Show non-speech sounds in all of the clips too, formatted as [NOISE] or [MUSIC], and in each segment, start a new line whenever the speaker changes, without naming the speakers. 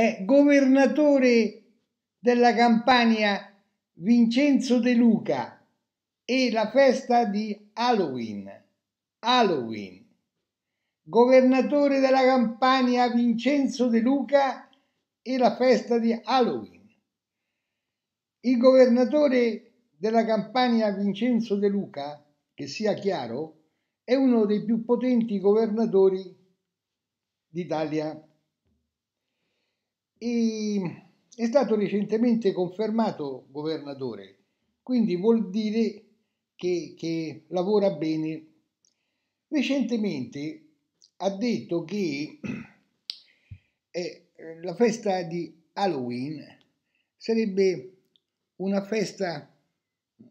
e governatore della Campania Vincenzo De Luca e la festa di Halloween. Halloween. Governatore della Campania Vincenzo De Luca e la festa di Halloween. Il governatore della Campania Vincenzo De Luca, che sia chiaro, è uno dei più potenti governatori d'Italia e è stato recentemente confermato governatore, quindi vuol dire che, che lavora bene. Recentemente ha detto che [CLEARS THROAT] eh, la festa di Halloween sarebbe una festa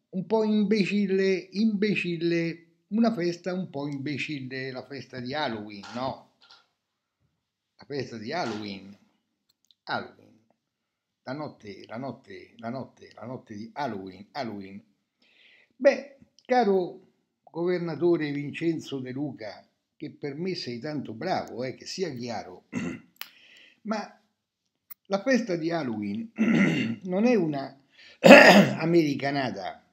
un po' imbecille, imbecille, una festa un po' imbecille, la festa di Halloween, no? La festa di Halloween. Halloween. La notte, la notte, la notte, la notte di Halloween, Halloween. Beh, caro governatore Vincenzo De Luca, che per me sei tanto bravo, eh, che sia chiaro, [CLEARS THROAT] ma la festa di Halloween [CLEARS THROAT] non è una [CLEARS THROAT] americanata.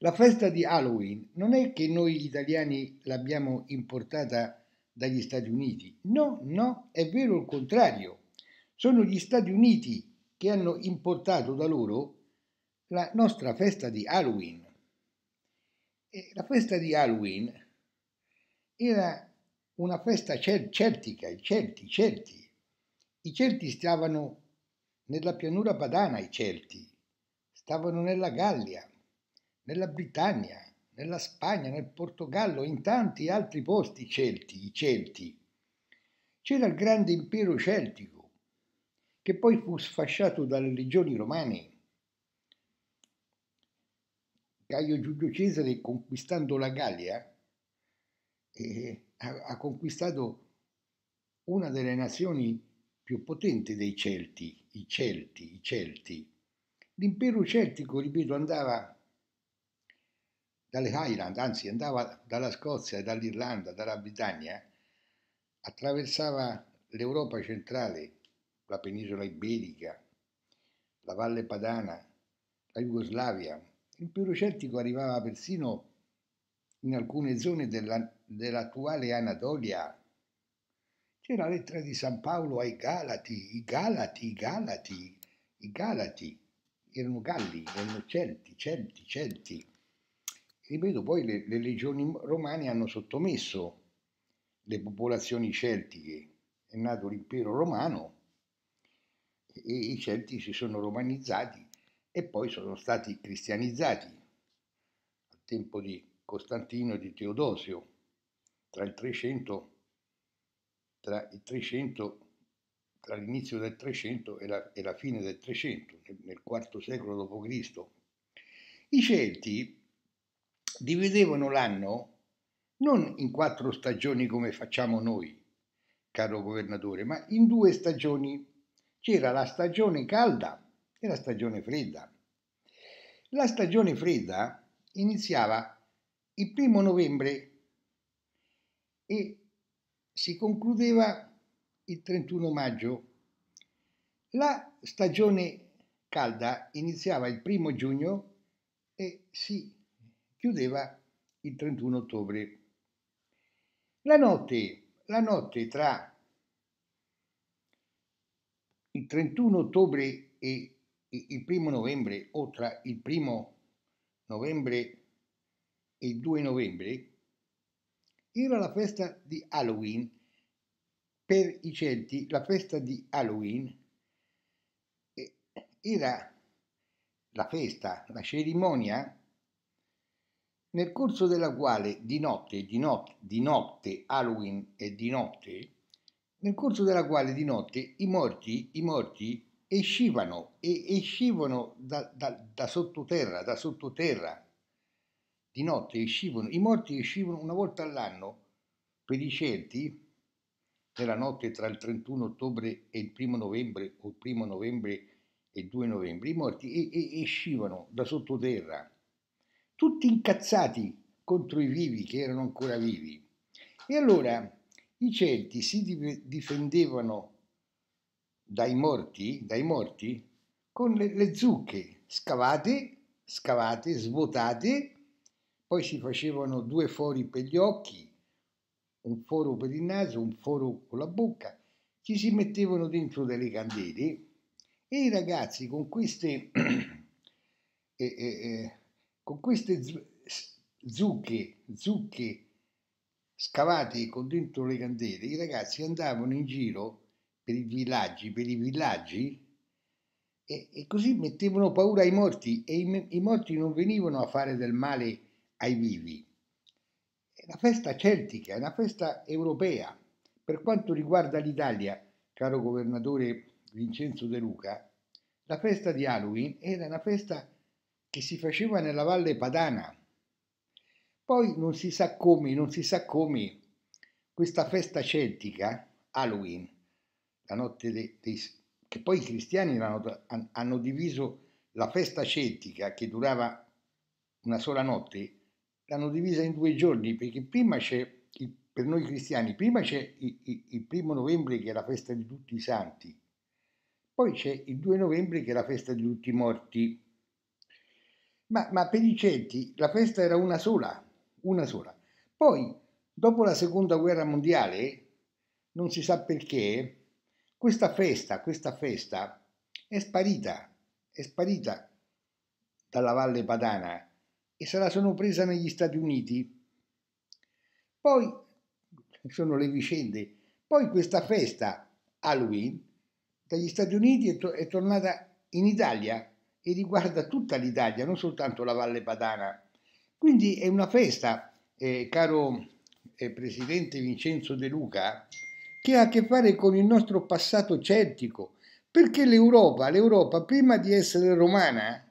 La festa di Halloween non è che noi italiani l'abbiamo importata dagli Stati Uniti. No, no, è vero il contrario sono gli Stati Uniti che hanno importato da loro la nostra festa di Halloween. E la festa di Halloween era una festa cer- celtica, i Celti, Celti. I Celti stavano nella pianura padana, i Celti, stavano nella Gallia, nella Britannia, nella Spagna, nel Portogallo, in tanti altri posti celti, i Celti. C'era il grande impero celtico che poi fu sfasciato dalle legioni romane. Caio Giulio Cesare, conquistando la Gallia, eh, ha, ha conquistato una delle nazioni più potenti dei Celti, i Celti, i Celti. L'impero celtico, ripeto, andava dalle Highland, anzi andava dalla Scozia, dall'Irlanda, dalla Britannia, attraversava l'Europa centrale, la penisola iberica, la valle padana, la Jugoslavia. L'impero celtico arrivava persino in alcune zone della, dell'attuale Anatolia. C'era la lettera di San Paolo ai Galati, i Galati, i Galati, i Galati, erano Galli, erano Celti, Celti, Celti. Ripeto, poi le, le legioni romane hanno sottomesso le popolazioni celtiche, è nato l'impero romano e i Celti si sono romanizzati e poi sono stati cristianizzati al tempo di Costantino e di Teodosio, tra il 300, tra, il 300, tra l'inizio del 300 e la, e la, fine del 300, nel, nel IV secolo d.C. I Celti dividevano l'anno non in quattro stagioni come facciamo noi, caro governatore, ma in due stagioni c'era la stagione calda e la stagione fredda. La stagione fredda iniziava il primo novembre e si concludeva il 31 maggio. La stagione calda iniziava il primo giugno e si chiudeva il 31 ottobre. La notte, la notte tra il 31 ottobre e il primo novembre o tra il primo novembre e il 2 novembre era la festa di Halloween per i Celti la festa di Halloween eh, era la festa, la cerimonia nel corso della quale di notte, di notte, di notte Halloween e di notte nel corso della quale di notte i morti, i morti escivano e escivano da, da, da sottoterra, da sottoterra. Di notte escivano, i morti escivano una volta all'anno per i certi, nella notte tra il 31 ottobre e il 1 novembre, o il 1 novembre e il 2 novembre, i morti e, e, escivano da sottoterra, tutti incazzati contro i vivi che erano ancora vivi. E allora i Celti si difendevano dai morti, dai morti con le, le zucche scavate, scavate, svuotate, poi si facevano due fori per gli occhi, un foro per il naso, un foro con la bocca, ci si mettevano dentro delle candele e i ragazzi con queste, eh, [CLEARS THROAT] eh, con queste zucche, zucche scavati con dentro le candele, i ragazzi andavano in giro per i villaggi, per i villaggi e, e così mettevano paura ai morti e i, i, morti non venivano a fare del male ai vivi. È una festa celtica, è una festa europea. Per quanto riguarda l'Italia, caro governatore Vincenzo De Luca, la festa di Halloween era una festa che si faceva nella valle padana poi non si sa come, non si sa come, questa festa celtica, Halloween, la notte dei, dei, che poi i cristiani hanno diviso la festa celtica che durava una sola notte, l'hanno divisa in due giorni perché prima c'è, il, per noi cristiani, prima c'è il, il, il primo novembre che è la festa di tutti i santi, poi c'è il 2 novembre che è la festa di tutti i morti. Ma, ma per i celti la festa era una sola, una sola. Poi, dopo la seconda guerra mondiale, non si sa perché, questa festa, questa festa è sparita, è sparita dalla Valle Padana e se la sono presa negli Stati Uniti. Poi sono le vicende. Poi questa festa Halloween dagli Stati Uniti è, to- è tornata in Italia e riguarda tutta l'Italia, non soltanto la Valle Padana. Quindi è una festa, eh, caro eh, Presidente Vincenzo De Luca, che ha a che fare con il nostro passato celtico, perché l'Europa, l'Europa prima di essere romana,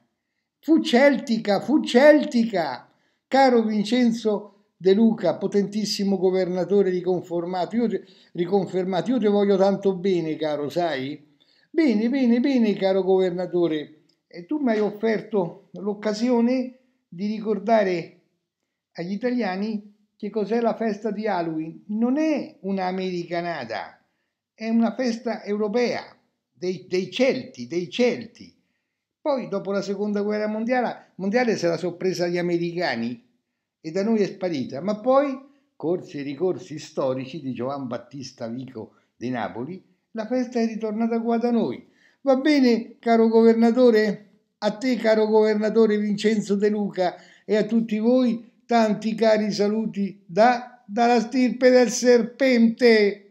fu celtica, fu celtica, caro Vincenzo De Luca, potentissimo governatore riconformato, io riconfermato, io ti voglio tanto bene, caro, sai? Bene, bene, bene, caro governatore, e tu mi hai offerto l'occasione di ricordare agli italiani che cos'è la festa di Halloween. Non è un'americanata, è una festa europea dei, dei Celti, dei Celti. Poi dopo la seconda guerra mondiale, mondiale se la sorpresa gli americani e da noi è sparita, ma poi, corsi e ricorsi storici di Giovan Battista Vico di Napoli, la festa è ritornata qua da noi. Va bene, caro governatore? A te, caro governatore Vincenzo De Luca, e a tutti voi tanti cari saluti da, dalla stirpe del serpente.